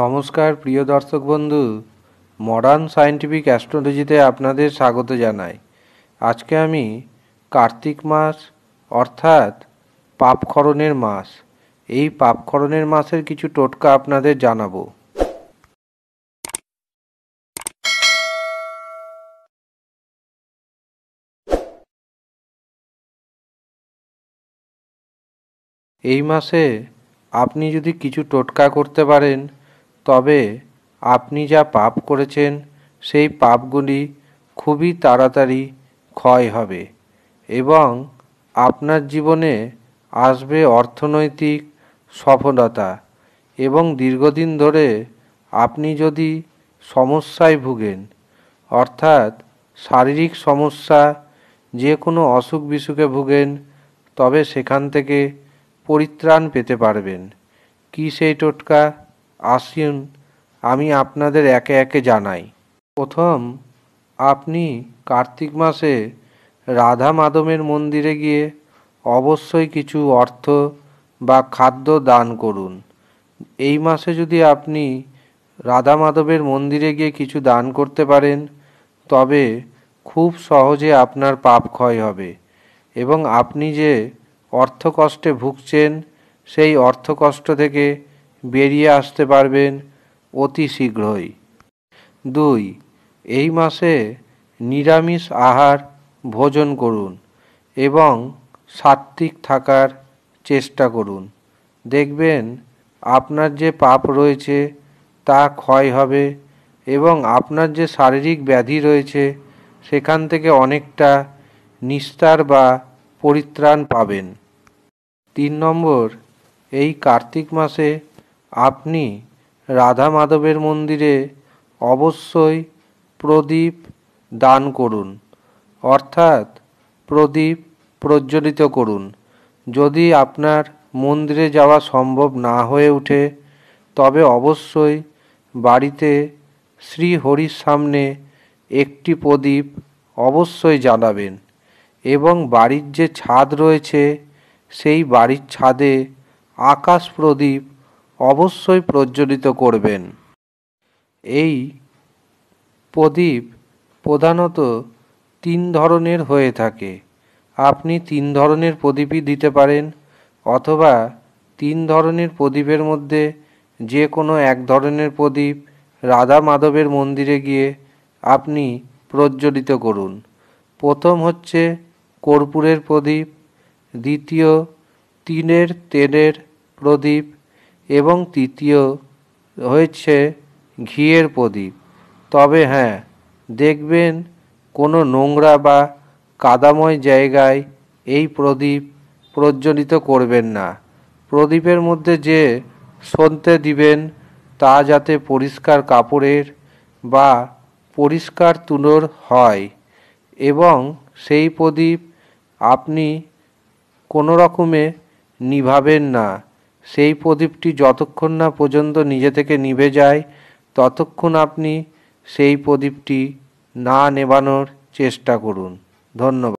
নমস্কার প্রিয় দর্শক বন্ধু মডার্ন সায়েন্টিফিক অ্যাস্ট্রোলজিতে আপনাদের স্বাগত জানাই আজকে আমি কার্তিক মাস অর্থাৎ পাপক্ষরণের মাস এই পাপক্ষরণের মাসের কিছু টোটকা আপনাদের জানাবো এই মাসে আপনি যদি কিছু টোটকা করতে পারেন তবে আপনি যা পাপ করেছেন সেই পাপগুলি খুবই তাড়াতাড়ি ক্ষয় হবে এবং আপনার জীবনে আসবে অর্থনৈতিক সফলতা এবং দীর্ঘদিন ধরে আপনি যদি সমস্যায় ভুগেন অর্থাৎ শারীরিক সমস্যা যে কোনো অসুখ বিসুখে ভুগেন তবে সেখান থেকে পরিত্রাণ পেতে পারবেন কী সেই টোটকা আসুন আমি আপনাদের একে একে জানাই প্রথম আপনি কার্তিক মাসে রাধা মাধবের মন্দিরে গিয়ে অবশ্যই কিছু অর্থ বা খাদ্য দান করুন এই মাসে যদি আপনি রাধা মাধবের মন্দিরে গিয়ে কিছু দান করতে পারেন তবে খুব সহজে আপনার পাপ ক্ষয় হবে এবং আপনি যে অর্থকষ্টে ভুগছেন সেই অর্থকষ্ট থেকে বেরিয়ে আসতে পারবেন অতি শীঘ্রই দুই এই মাসে নিরামিষ আহার ভোজন করুন এবং সাত্ত্বিক থাকার চেষ্টা করুন দেখবেন আপনার যে পাপ রয়েছে তা ক্ষয় হবে এবং আপনার যে শারীরিক ব্যাধি রয়েছে সেখান থেকে অনেকটা নিস্তার বা পরিত্রাণ পাবেন তিন নম্বর এই কার্তিক মাসে আপনি রাধা মাধবের মন্দিরে অবশ্যই প্রদীপ দান করুন অর্থাৎ প্রদীপ প্রজ্বলিত করুন যদি আপনার মন্দিরে যাওয়া সম্ভব না হয়ে ওঠে তবে অবশ্যই বাড়িতে শ্রীহরির সামনে একটি প্রদীপ অবশ্যই জ্বালাবেন এবং বাড়ির যে ছাদ রয়েছে সেই বাড়ির ছাদে আকাশ প্রদীপ অবশ্যই প্রজ্বলিত করবেন এই প্রদীপ প্রধানত তিন ধরনের হয়ে থাকে আপনি তিন ধরনের প্রদীপই দিতে পারেন অথবা তিন ধরনের প্রদীপের মধ্যে যে কোনো এক ধরনের প্রদীপ রাধা মাধবের মন্দিরে গিয়ে আপনি প্রজ্জ্বলিত করুন প্রথম হচ্ছে কর্পূরের প্রদীপ দ্বিতীয় তিনের তেলের প্রদীপ এবং তৃতীয় হয়েছে ঘিয়ের প্রদীপ তবে হ্যাঁ দেখবেন কোনো নোংরা বা কাদাময় জায়গায় এই প্রদীপ প্রজ্বলিত করবেন না প্রদীপের মধ্যে যে সন্তে দিবেন তা যাতে পরিষ্কার কাপড়ের বা পরিষ্কার তুলোর হয় এবং সেই প্রদীপ আপনি কোনো রকমে নিভাবেন না সেই প্রদীপটি যতক্ষণ না পর্যন্ত নিজে থেকে নিভে যায় ততক্ষণ আপনি সেই প্রদীপটি না নেবানোর চেষ্টা করুন ধন্যবাদ